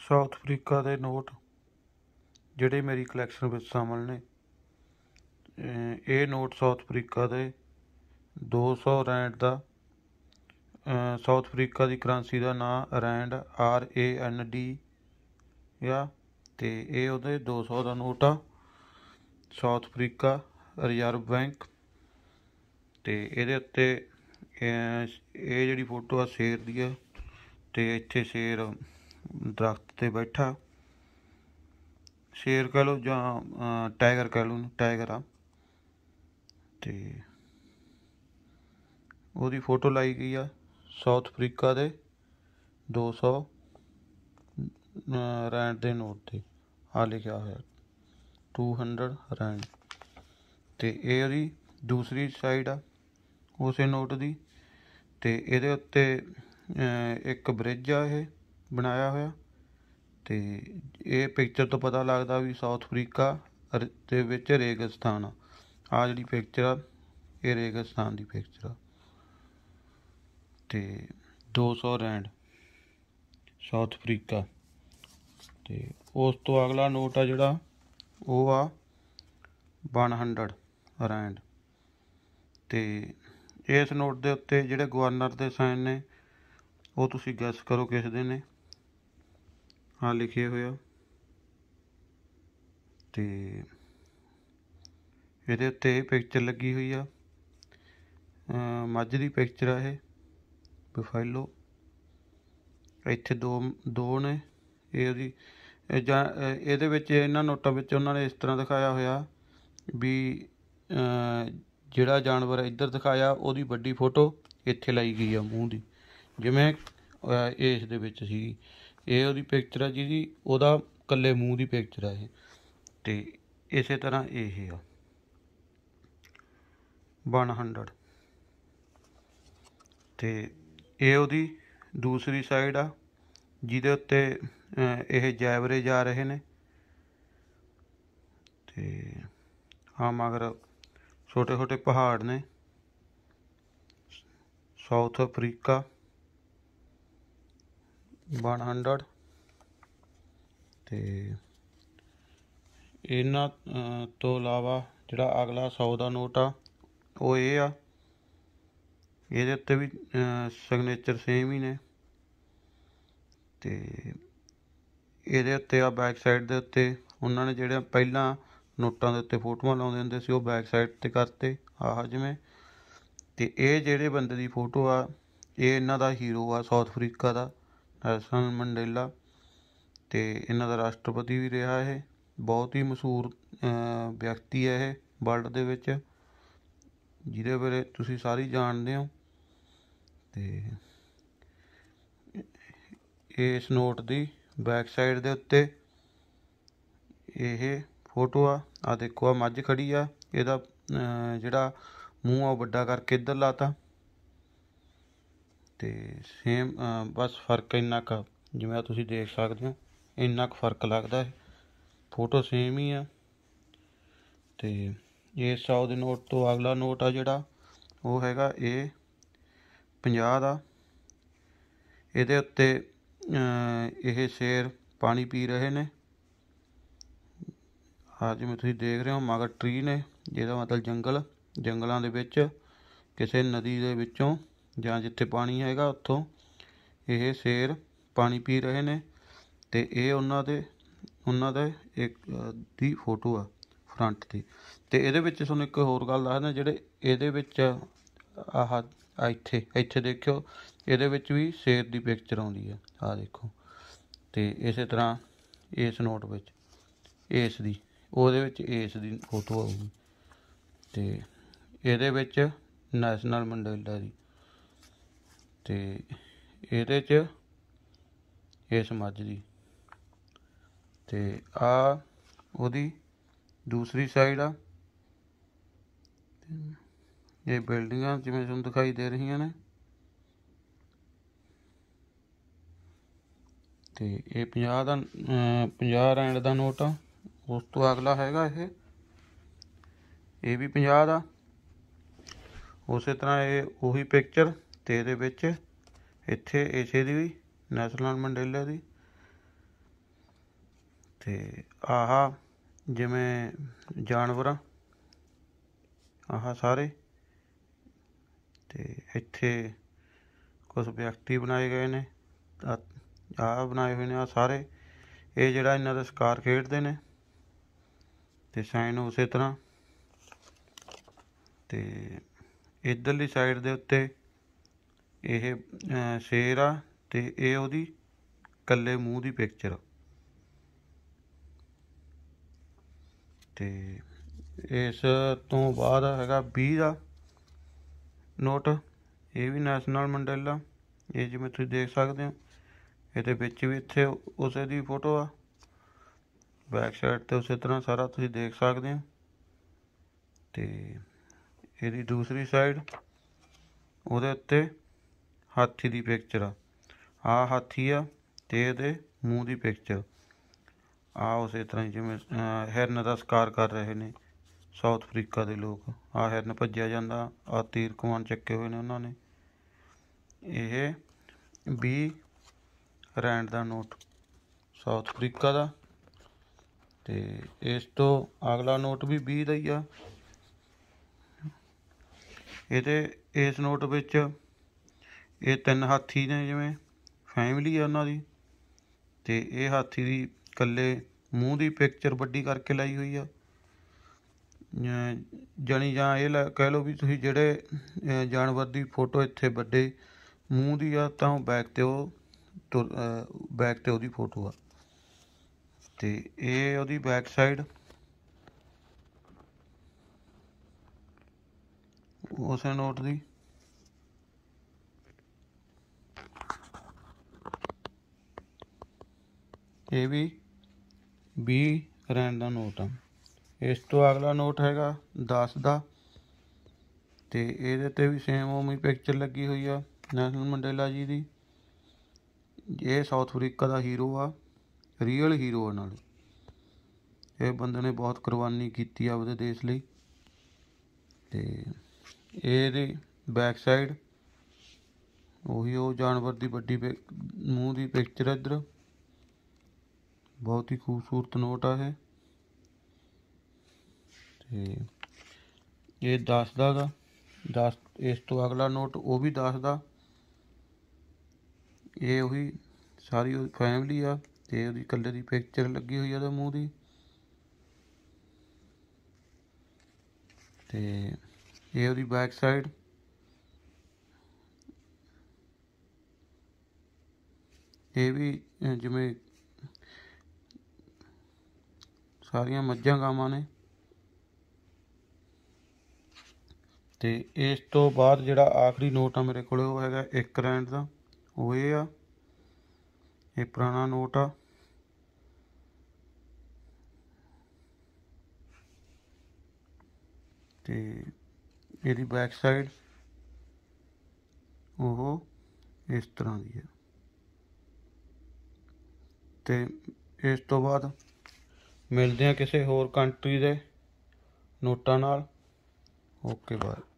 south Africa ਦੇ note ਜਿਹੜੇ ਮੇਰੀ ਕਲੈਕਸ਼ਨ ਵਿੱਚ ਸ਼ਾਮਲ ਨੇ ਇਹ ਨੋਟ ਸਾਊਥ ਅਫਰੀਕਾ ਦੇ 200 ਰੈਂਡ ਦਾ ਸਾਊਥ ਅਫਰੀਕਾ ਦੀ ਕਰੰਸੀ ਦਾ ਨਾਮ rand R A N D ਯਾ ਤੇ ਇਹ ਉਹਦੇ 200 ਦਾ ਨੋਟ ਆ ਸਾਊਥ ਅਫਰੀਕਾ ਰਿਜ਼ਰਵ ਬੈਂਕ ਤੇ ਇਹਦੇ ਉੱਤੇ ਇਹ ਜਿਹੜੀ ਫੋਟੋ ਆ ਸ਼ੇਰ ਦੀ ਆ ਤੇ ਇੱਥੇ ਸ਼ੇਰ ਦਰਖਤ ਤੇ ਬੈਠਾ ਸ਼ੇਰ ਕਹ ਲਓ ਜਾਂ ਟਾਈਗਰ ਕਹ ਲਓ ਟਾਈਗਰ ਆ ਤੇ ਉਹਦੀ ਫੋਟੋ ਲਾਈ ਗਈ ਆ ਸਾਊਥ ਅਫਰੀਕਾ ਦੇ 200 ਰੈਂਡ ਦੇ ਨੋਟ ਤੇ ਆ ਲਿਖਿਆ ਹੋਇਆ 200 ਰੈਂਡ ਤੇ ਇਹ ਉਹਦੀ ਦੂਸਰੀ ਸਾਈਡ ਆ ਉਸੇ ਨੋਟ ਦੀ ਤੇ ਇਹਦੇ ਉੱਤੇ ਇੱਕ ਬ੍ਰਿਜ ਆ ਇਹ ਬਣਾਇਆ ਹੋਇਆ ਤੇ ਇਹ ਪਿਕਚਰ ਤੋਂ ਪਤਾ ਲੱਗਦਾ ਵੀ ਸਾਊਥ ਅਫਰੀਕਾ ਦੇ ਵਿੱਚ ਰੇਗਿਸਤਾਨ ਆ ਆ ਜਿਹੜੀ ਪਿਕਚਰ ਆ ਇਹ ਰੇਗਿਸਤਾਨ ਦੀ ਪਿਕਚਰ ਆ ਤੇ 200 ਰੈਂਡ ਸਾਊਥ ਅਫਰੀਕਾ ਤੇ ਉਸ ਤੋਂ ਅਗਲਾ ਨੋਟ ਆ ਜਿਹੜਾ ਉਹ ਆ 100 ਰੈਂਡ ਤੇ ਇਸ ਨੋਟ ਦੇ ਉੱਤੇ ਜਿਹੜੇ ਗਵਰਨਰ ਦੇ ਸਾਈਨ ਨੇ ਉਹ ਤੁਸੀਂ ਗੈਸ ਕਰੋ ਕਿਸ ਦੇ ਨੇ ਆ ਲਿਖੇ ਹੋਇਆ ਤੇ ਇਹਦੇ ਉੱਤੇ ਪਿਕਚਰ ਲੱਗੀ ਹੋਈ ਆ ਮੱਝ ਦੀ ਪਿਕਚਰ ਆ ਇਹ ਬਫਾਈਲੋ ਇੱਥੇ ਦੋ ਦੋ ਨੇ ਇਹ ਉਹਦੀ ਜਾਂ ਇਹਦੇ ਵਿੱਚ ਇਹਨਾਂ ਨੋਟਾਂ ਵਿੱਚ ਉਹਨਾਂ ਨੇ ਇਸ ਤਰ੍ਹਾਂ ਦਿਖਾਇਆ ਹੋਇਆ ਵੀ ਜਿਹੜਾ ਜਾਨਵਰ ਇੱਧਰ ਦਿਖਾਇਆ ਉਹਦੀ ਵੱਡੀ ਫੋਟੋ ਇੱਥੇ ਲਈ ਗਈ ਆ ਮੂੰਹ ਦੀ ਜਿਵੇਂ ਇਸ ਦੇ ਵਿੱਚ ਸੀ ਇਹ ਉਹਦੀ ਪਿਕਚਰ ਆ ਜਿਹਦੀ ਉਹਦਾ ਕੱਲੇ ਮੂੰਹ ਦੀ ਪਿਕਚਰ ਆ ਇਹ ਤੇ ਇਸੇ ਤਰ੍ਹਾਂ ਇਹ ਆ 100 ਤੇ ਇਹ ਉਹਦੀ ਦੂਸਰੀ ਸਾਈਡ ਆ ਜਿਹਦੇ ਉੱਤੇ ਇਹ ਜੈਵਰੇ ਜਾ ਰਹੇ ਨੇ ਤੇ ਆ ਮਗਰ ਛੋਟੇ-ਛੋਟੇ ਪਹਾੜ ਨੇ ਸਾਊਥ ਅਫਰੀਕਾ 100 ਤੇ ਇਹਨਾਂ ਤੋਂ ਇਲਾਵਾ ਜਿਹੜਾ ਅਗਲਾ 100 ਦਾ ਨੋਟ ਆ ਉਹ ਇਹ ਆ ਇਹਦੇ ਉੱਤੇ ਵੀ ਸਿਗਨੇਚਰ ਸੇਮ ਹੀ ਨੇ ਤੇ ਇਹਦੇ ਉੱਤੇ ਆ ਬੈਕ ਸਾਈਡ ਦੇ ਉੱਤੇ ਉਹਨਾਂ ਨੇ ਜਿਹੜਾ ਪਹਿਲਾਂ ਨੋਟਾਂ ਦੇ ਉੱਤੇ ਫੋਟੋਆਂ ਲਾਉਂਦੇ ਹੁੰਦੇ ਸੀ ਉਹ ਬੈਕ ਸਾਈਡ ਤੇ ਕਰਤੇ ਆਹ ਜਿਵੇਂ ਤੇ ਇਹ ਜਿਹੜੇ ਬੰਦੇ ਦੀ ਫੋਟੋ ਆ ਇਹ ਇਹਨਾਂ ਦਾ ਹੀਰੋ ਆ ਸਾਊਥ ਅਫਰੀਕਾ ਦਾ ਨੈਲਸਨ ਮੰਡੇਲਾ ਤੇ ਇਹਨਾਂ ਦਾ ਰਾਸ਼ਟਰਪਤੀ ਵੀ ਰਿਹਾ ਇਹ ਬਹੁਤ ਹੀ ਮਸ਼ਹੂਰ ਵਿਅਕਤੀ ਹੈ ਇਹ ਵਰਲਡ ਦੇ ਵਿੱਚ ਜਿਹਦੇ ਬਾਰੇ ਤੁਸੀਂ ਸਾਰੇ ਜਾਣਦੇ ਹੋ ਤੇ ਇਸ ਨੋਟ ਦੀ ਬੈਕ ਸਾਈਡ ਦੇ ਉੱਤੇ ਇਹ ਫੋਟੋ ਆ ਆ ਦੇਖੋ ਆ ਮੱਝ ਖੜੀ ਆ ਇਹਦਾ ਜਿਹੜਾ ਮੂੰਹ ਆ ਉਹ ਵੱਡਾ ਕਰਕੇ ਇੱਧਰ ਲਾਤਾ ਤੇ ਸੇਮ ਬਸ ਫਰਕ ਇੰਨਾ ਕੁ ਜਿਵੇਂ ਆ ਤੁਸੀਂ ਦੇਖ ਸਕਦੇ ਹੋ ਇੰਨਾ ਕੁ ਫਰਕ ਲੱਗਦਾ ਹੈ ਫੋਟੋ ਸੇਮ ਹੀ ਆ ਤੇ ਇਹ 100 ਦੇ ਨੋਟ ਤੋਂ ਅਗਲਾ ਨੋਟ ਆ ਜਿਹੜਾ ਉਹ ਹੈਗਾ ਇਹ 50 ਦਾ ਇਹਦੇ ਉੱਤੇ ਇਹ ਸ਼ੇਰ ਪਾਣੀ ਪੀ ਰਹੇ ਨੇ ਆ ਜਿਵੇਂ ਤੁਸੀਂ ਦੇਖ ਰਹੇ ਹੋ ਮਗਰ ਟਰੀ ਨੇ ਜਿਹਦਾ ਮਤਲਬ ਜੰਗਲ ਜੰਗਲਾਂ ਦੇ ਵਿੱਚ ਕਿਸੇ ਨਦੀ ਦੇ ਵਿੱਚੋਂ ਜਾਂ ਜਿੱਥੇ ਪਾਣੀ ਹੈਗਾ ਉੱਥੋਂ ਇਹ ਸ਼ੇਰ ਪਾਣੀ ਪੀ ਰਹੇ ਨੇ ਤੇ ਇਹ ਉਹਨਾਂ ਦੇ ਉਹਨਾਂ ਦਾ ਇੱਕ ਦੀ ਫੋਟੋ ਆ ਫਰੰਟ ਦੀ ਤੇ ਇਹਦੇ ਵਿੱਚ ਤੁਹਾਨੂੰ ਇੱਕ ਹੋਰ ਗੱਲ ਦੱਸਦਾ ਜਿਹੜੇ ਇਹਦੇ ਵਿੱਚ ਆਹ ਇੱਥੇ ਇੱਥੇ ਦੇਖਿਓ ਇਹਦੇ ਵਿੱਚ ਵੀ ਸ਼ੇਰ ਦੀ ਪਿਕਚਰ ਆਉਂਦੀ ਆ ਆਹ ਦੇਖੋ ਤੇ ਇਸੇ ਤਰ੍ਹਾਂ ਇਸ ਨੋਟ ਵਿੱਚ ਇਸ ਦੀ ਉਹਦੇ ਵਿੱਚ ਇਸ ਦੀ ਫੋਟੋ ਆਉਂਦੀ ਤੇ ਇਹਦੇ ਵਿੱਚ ਨੈਸ਼ਨਲ ਮੰਡੇਲਾ ਦੀ ਤੇ ਇਹਦੇ 'ਚ ਇਸ ਮੱਝ ਦੀ ਤੇ ਆ ਉਹਦੀ ਦੂਸਰੀ ਸਾਈਡ ਆ ਇਹ ਬਿਲਡਿੰਗਾਂ ਜਿਵੇਂ ਤੁਹਾਨੂੰ ਦਿਖਾਈ ਦੇ ਰਹੀਆਂ ਨੇ ਤੇ ਇਹ 50 ਦਾ 50 ਰੈਂਡ ਦਾ ਨੋਟ ਆ ਉਸ ਤੋਂ ਅਗਲਾ ਹੈਗਾ ਇਹ ਇਹ ਵੀ 50 ਦਾ ਉਸੇ ਤਰ੍ਹਾਂ ਇਹ ਉਹੀ ਪਿਕਚਰ ਤੇ ਇਹਦੇ ਵਿੱਚ ਇੱਥੇ ਇਸੇ ਦੀ ਵੀ ਨੈਸ਼ਨਲ ਮੰਡੇਲਾ ਦੀ ਤੇ ਆਹ ਜਿਵੇਂ ਜਾਨਵਰਾਂ ਆਹ ਸਾਰੇ ਤੇ ਇੱਥੇ ਕੁਝ ਵਿਅਕਤੀ ਬਣਾਏ ਗਏ ਨੇ ਆਹ ਬਣਾਏ ਹੋਏ ਨੇ ਆ ਸਾਰੇ ਇਹ ਜਿਹੜਾ ਇਹਨਾਂ ਦਾ ਸ਼ਿਕਾਰ ਖੇਡਦੇ ਨੇ ਤੇ ਸਾਈਨ ਉਸੇ ਤਰ੍ਹਾਂ ਤੇ ਇਧਰਲੀ ਸਾਈਡ ਦੇ ਉੱਤੇ ਇਹ ਸ਼ੇਰ ਆ ਤੇ ਇਹ ਉਹਦੀ ਕੱਲੇ ਮੂੰਹ ਦੀ ਪਿਕਚਰ ਤੇ ਇਸ ਤੋਂ ਬਾਅਦ ਹੈਗਾ 20 ਦਾ ਨੋਟ ਇਹ ਵੀ ਨੈਸ਼ਨਲ ਮੰਡੇਲਾ ਇਹ ਜਿਵੇਂ ਤੁਸੀਂ ਦੇਖ ਸਕਦੇ ਹੋ ਇਹਦੇ ਵਿੱਚ ਵੀ ਇੱਥੇ ਉਸੇ ਦੀ ਫੋਟੋ ਆ ਬੈਕ ਸਾਈਡ ਤੇ ਉਸੇ ਤਰ੍ਹਾਂ ਸਾਰਾ ਤੁਸੀਂ ਦੇਖ ਸਕਦੇ ਹੋ ਤੇ ਇਹਦੀ ਦੂਸਰੀ ਸਾਈਡ ਉਹਦੇ ਉੱਤੇ ਹਾਥੀ ਦੀ ਪਿਕਚਰ ਆ ਆ ਹਾਥੀ ਆ ਤੇ ਇਹਦੇ ਮੂੰਹ ਦੀ ਪਿਕਚਰ ਆ ਉਸੇ ਤਰ੍ਹਾਂ ਜਿਵੇਂ ਹਿਰਨ ਦਾ ਸ਼ਿਕਾਰ ਕਰ ਰਹੇ ਨੇ ਸਾਊਥ ਅਫਰੀਕਾ ਦੇ ਲੋਕ ਆ ਹਿਰਨ ਭੱਜਿਆ ਜਾਂਦਾ ਆ ਤੀਰ ਕਮਾਨ ਚੱਕੇ ਹੋਏ ਨੇ ਉਹਨਾਂ ਨੇ ਇਹ ਵੀ ਰੈਂਡ ਦਾ ਨੋਟ ਸਾਊਥ ਅਫਰੀਕਾ ਦਾ ਤੇ ਇਸ ਤੋਂ ਅਗਲਾ ਨੋਟ ਵੀ 20 ਦਾ ਹੀ ਆ ਇਹਦੇ ਇਸ ਨੋਟ ਵਿੱਚ ਇਹ ਤਿੰਨ ਹਾਥੀ ਨੇ ਜਿਵੇਂ ਫੈਮਿਲੀ ਆ ਉਹਨਾਂ ਦੀ ਤੇ ਇਹ ਹਾਥੀ ਦੀ ਕੱਲੇ ਮੂੰਹ ਦੀ ਪਿਕਚਰ ਵੱਡੀ ਕਰਕੇ ਲਈ ਹੋਈ ਆ ਜਣੀ ਜਾਂ ਇਹ ਕਹਿ ਲਓ ਵੀ ਤੁਸੀਂ ਜਿਹੜੇ ਜਾਨਵਰ ਦੀ ਫੋਟੋ ਇੱਥੇ ਵੱਡੇ ਮੂੰਹ ਦੀ ਆ ਤਾਂ ਬੈਕ ਤੇ ਉਹ ਬੈਕ ਤੇ ਉਹਦੀ ਫੋਟੋ ਆ ਤੇ ਇਹ ਉਹਦੀ ਬੈਕ ਸਾਈਡ ਉਸੇ ਨੋਟ ਦੀ ਇਹ ਵੀ B ਰੈਂਡ ਦਾ ਨੋਟ ਆ ਇਸ ਤੋਂ ਅਗਲਾ ਨੋਟ ਹੈਗਾ 10 ਦਾ ਤੇ ਇਹਦੇ ਤੇ ਵੀ ਸੇਮ ਉਵੇਂ ਪਿਕਚਰ ਲੱਗੀ ਹੋਈ ਆ ਨੈਸ਼ਨਲ ਮੰਡੇਲਾ ਜੀ ਦੀ ਇਹ ਸਾਊਥ ਅਫਰੀਕਾ ਦਾ ਹੀਰੋ ਆ ਰੀਅਲ ਹੀਰੋ ਆ ਨਾਲੇ ਇਹ ਬੰਦੇ ਨੇ ਬਹੁਤ ਕੁਰਬਾਨੀ ਕੀਤੀ ਆ ਉਹਦੇ ਦੇਸ਼ ਲਈ ਤੇ ਦੇ ਬੈਕ ਸਾਈਡ ਉਹੀ ਉਹ ਜਾਨਵਰ ਦੀ ਵੱਡੀ ਮੂੰਹ ਦੀ ਪਿਕਚਰ ਇਧਰ ਬਹੁਤ ਹੀ ਖੂਬਸੂਰਤ ਨੋਟ ਆ ਇਹ ਤੇ ਇਹ 10 ਦਾ ਦਾ 10 ਇਸ ਤੋਂ ਅਗਲਾ ਨੋਟ ਉਹ ਵੀ 10 ਦਾ ਇਹ ਉਹੀ ਸਾਰੀ ਫੈਮਿਲੀ ਆ ਤੇ ਉਹਦੀ ਕੱਲੇ ਦੀ ਪਿਕਚਰ ਲੱਗੀ ਹੋਈ ਆ ਉਹਦੇ ਮੂੰਹ ਦੀ ਤੇ ਇਹ ਉਹਦੀ ਬੈਕ ਸਾਈਡ ਇਹ ਵੀ ਜਿਵੇਂ ਸਾਰੀਆਂ ਮੱਝਾਂ ਗਾਵਾਂ ਨੇ ਤੇ ਇਸ ਤੋਂ ਬਾਅਦ ਜਿਹੜਾ ਆਖਰੀ ਨੋਟ ਆ ਮੇਰੇ ਕੋਲ ਉਹ ਹੈਗਾ 1 ਰੈਂਡ ਦਾ ਉਹ ਇਹ ਆ ਇਹ ਪੁਰਾਣਾ ਨੋਟ ਆ ਤੇ ਇਹਦੀ ਬੈਕ ਸਾਈਡ ਉਹ ਇਸ ਤਰ੍ਹਾਂ ਦੀ ਹੈ ਤੇ ਇਸ ਤੋਂ ਬਾਅਦ ਮਿਲਦੇ ਹਾਂ ਕਿਸੇ ਹੋਰ ਕੰਟਰੀ ਦੇ ਨੋਟਾਂ ਨਾਲ ਓਕੇ ਬਾਏ